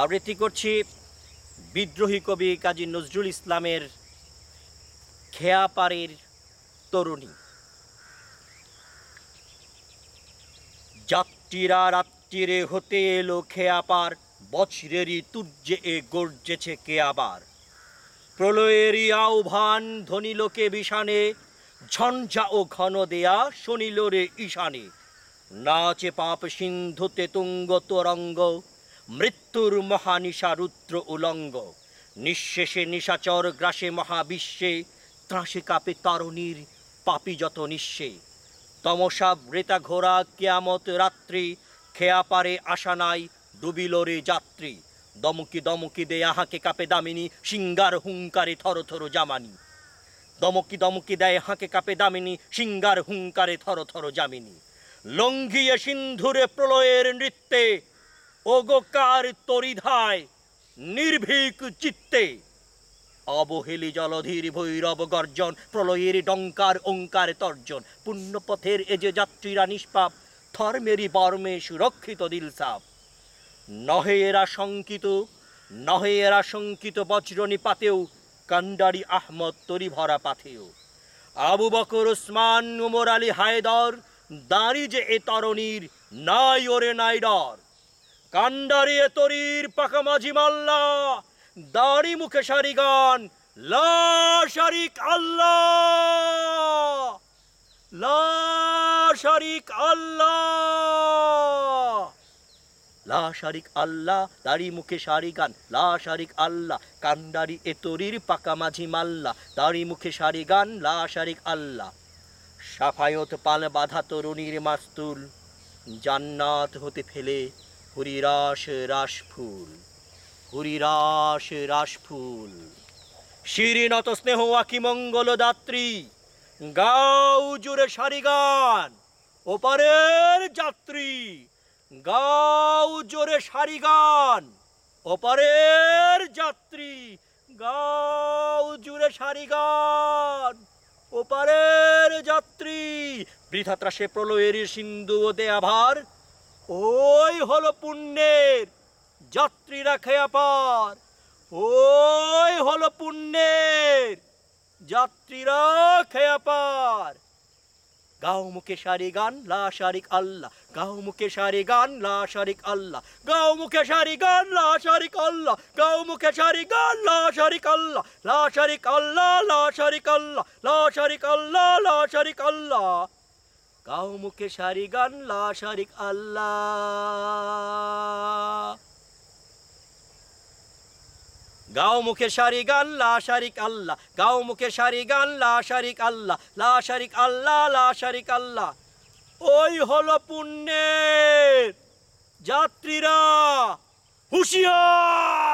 আবৃত্তি করছি বিদ্রোহী কবি কাজী নজরুল ইসলামের খেয়াপাড়ির তরুণী যাত্রীরা রাত্রিরে হতে এলো খেয়াপার বছরেরই তুর্যে এ গর্জেছে কে আবার প্রলয়েরই আহ্বান লোকে বিষানে ঝঞ্ঝা ও ঘন দেয়া শনিল রে ঈশানে নাচে পাপ সিন্ধুতে তুঙ্গ তরঙ্গ মৃত্যুর মহানিশা রুদ্র উলঙ্গ নিঃশেষে নিশাচর গ্রাসে মহাবিশ্বে ত্রাসে কাপে তরণীর পাপি যত নিঃশে তমসা ব্রেতা ঘোড়া কেয়ামত রাত্রি খেয়া পারে আশা নাই ডুবিল রে যাত্রী দমকি দমকি দে আহাকে কাপে দামিনী সিঙ্গার হুঙ্কারে থর থর জামানি দমকি দমকি দেয় হাঁকে কাপে দামিনী সিঙ্গার হুঙ্কারে থর থর জামিনী লঙ্ঘিয়ে সিন্ধুরে প্রলয়ের নৃত্যে অগকার তরিধায় নির্ভীক চিত্তে অবহেলি জলধীর ভৈরব গর্জন প্রলয়ের ডঙ্কার ওঙ্কার তর্জন পুণ্যপথের এ যে যাত্রীরা নিষ্পাপ থর্মেরই বর্মে সুরক্ষিত দিলসাপ নহে এরা শঙ্কিত নহে এরা শঙ্কিত পাতেও কান্ডারি আহমদ তরি ভরা পাথেও আবু বকর উসমান উমর আলী হায়দর দাঁড়ি যে এ তরণীর নাই ওরে নাই ডর কান্ডারিয়ে তরির মাঝি মাল্লা দাড়ি মুখে সারি গান লা শারিক আল্লাহ লা শারিক আল্লাহ লা শারিক আল্লাহ দাড়ি মুখে সারি গান লা শারিক আল্লাহ কান্ডারি এতরির মাঝি মাল্লা দাড়ি মুখে সারি গান লা শারিক আল্লাহ সাফায়ত পাল বাধা তরুণীর মাস্তুল জান্নাত হতে ফেলে হরিরস রাসফুল হরিরস রাসফুল শিরিনত স্নেহ আকি মঙ্গল দাত্রী গাও জুড়ে সারি গান ওপারের যাত্রী গাও জোরে সারি গান ওপারের যাত্রী গাও জুড়ে সারি গান ওপারের যাত্রী বৃথাত্রাসে প্রলয়ের সিন্ধু ও দেয়াভার ওই হলো পুণ্যের যাত্রীরা খেয়া পার ওই হলো পুণ্যের যাত্রীরা খেয়া পার গাও মুখে সারি গান লা শারিক আল্লাহ গাও মুখে সারি গান লা শারিক আল্লাহ গাও মুখে সারি গান লা শারিক আল্লাহ গাও মুখে সারি গান লা শারিক আল্লাহ লা শারিক আল্লাহ লা শারিক আল্লাহ লা শারিক আল্লাহ লা শারিক আল্লাহ কাউ মুখে সারি গান লা শারিক আল্লাহ গাও মুখে সারি গান লা শারিক আল্লাহ গাও মুখে সারি গান লা শারিক আল্লাহ লা শারিক আল্লাহ লা শারিক আল্লাহ ওই হলো পুণ্যের যাত্রীরা হুশিয়ার